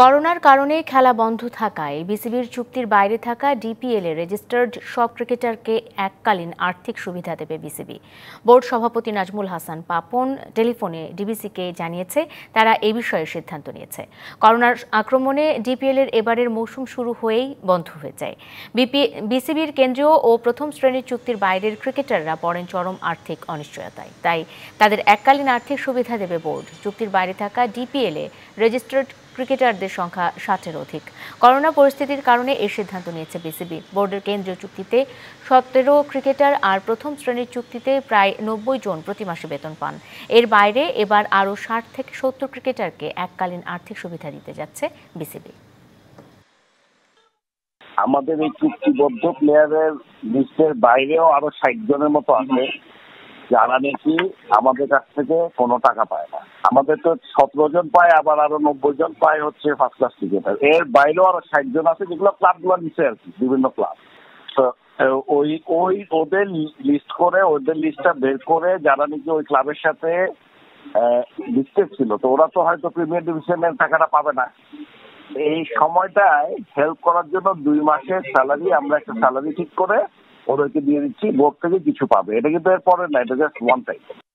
করোনার কারণে খেলা বন্ধ থাকায় বিসিবির চুক্তির বাইরে থাকা ডিপিএল এ রেজিস্টার্ড সব ক্রিকেটারকে এককালীন আর্থিক সুবিধা দেবে বিসিবি বোর্ড সভাপতি নাজমুল হাসান পাপন টেলিফোনে ডিবিসিকে জানিয়েছে তারা এ বিষয়ে সিদ্ধান্ত নিয়েছে করোনার আক্রমণে ডিপিএল এর এবারের মৌসুম শুরু হয়েই বন্ধ হয়ে যায় বিসিবির কেন্দ্রীয় ও প্রথম শ্রেণীর চুক্তির বাইরের ক্রিকেটাররা পড়েন চরম আর্থিক অনিশ্চয়তায় তাই তাদের এককালীন আর্থিক সুবিধা দেবে বোর্ড চুক্তির বাইরে থাকা ডিপিএল এ রেজিস্টার্ড ক্রিকেটারদের সংখ্যা ষাটের অধিক করোনা পরিস্থিতির কারণে এ সিদ্ধান্ত নিয়েছে বিসিবি বোর্ডের কেন্দ্রীয় চুক্তিতে সতেরো ক্রিকেটার আর প্রথম শ্রেণীর চুক্তিতে প্রায় নব্বই জন প্রতি মাসে বেতন পান এর বাইরে এবার আরও ষাট থেকে সত্তর ক্রিকেটারকে এককালীন আর্থিক সুবিধা দিতে যাচ্ছে বিসিবি আমাদের এই চুক্তিবদ্ধ প্লেয়ারের লিস্টের বাইরেও আরো ষাট জনের মতো আছে যারা নাকি আমাদের কাছ থেকে কোনো টাকা পায় না আমাদের তো সতেরো জন পায় আবার আরো নব্বই জন পায় হচ্ছে ফার্স্ট ক্লাস ক্রিকেটার এর বাইরেও আরো ষাট জন আছে যেগুলো ক্লাবগুলো নিচে আর কি বিভিন্ন ক্লাব তো ওই ওই ওদের লিস্ট করে ওদের লিস্টটা বের করে যারা নাকি ওই ক্লাবের সাথে ডিস্টেক ছিল তো ওরা তো হয়তো প্রিমিয়ার ডিভিশনের টাকাটা পাবে না এই সময়টায় হেল্প করার জন্য দুই মাসের স্যালারি আমরা একটা স্যালারি ঠিক করে ওদেরকে দিয়ে দিচ্ছি বোর্ড থেকে কিছু পাবে এটা কিন্তু এর পরের না এটা জাস্ট ওয়ান টাইম